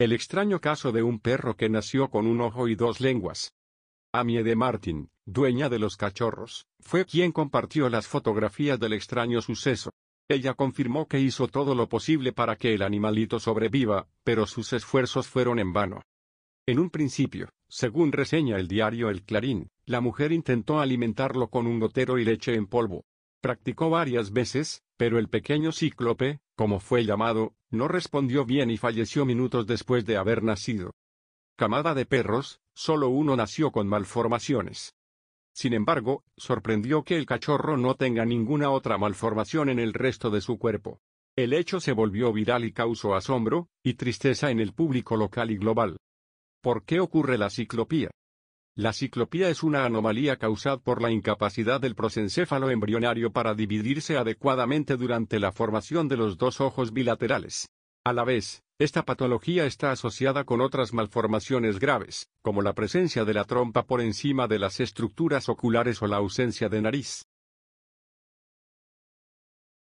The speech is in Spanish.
El extraño caso de un perro que nació con un ojo y dos lenguas. Amie de Martin, dueña de los cachorros, fue quien compartió las fotografías del extraño suceso. Ella confirmó que hizo todo lo posible para que el animalito sobreviva, pero sus esfuerzos fueron en vano. En un principio, según reseña el diario El Clarín, la mujer intentó alimentarlo con un gotero y leche en polvo. Practicó varias veces, pero el pequeño cíclope, como fue llamado, no respondió bien y falleció minutos después de haber nacido. Camada de perros, solo uno nació con malformaciones. Sin embargo, sorprendió que el cachorro no tenga ninguna otra malformación en el resto de su cuerpo. El hecho se volvió viral y causó asombro y tristeza en el público local y global. ¿Por qué ocurre la ciclopía? La ciclopía es una anomalía causada por la incapacidad del prosencéfalo embrionario para dividirse adecuadamente durante la formación de los dos ojos bilaterales. A la vez, esta patología está asociada con otras malformaciones graves, como la presencia de la trompa por encima de las estructuras oculares o la ausencia de nariz.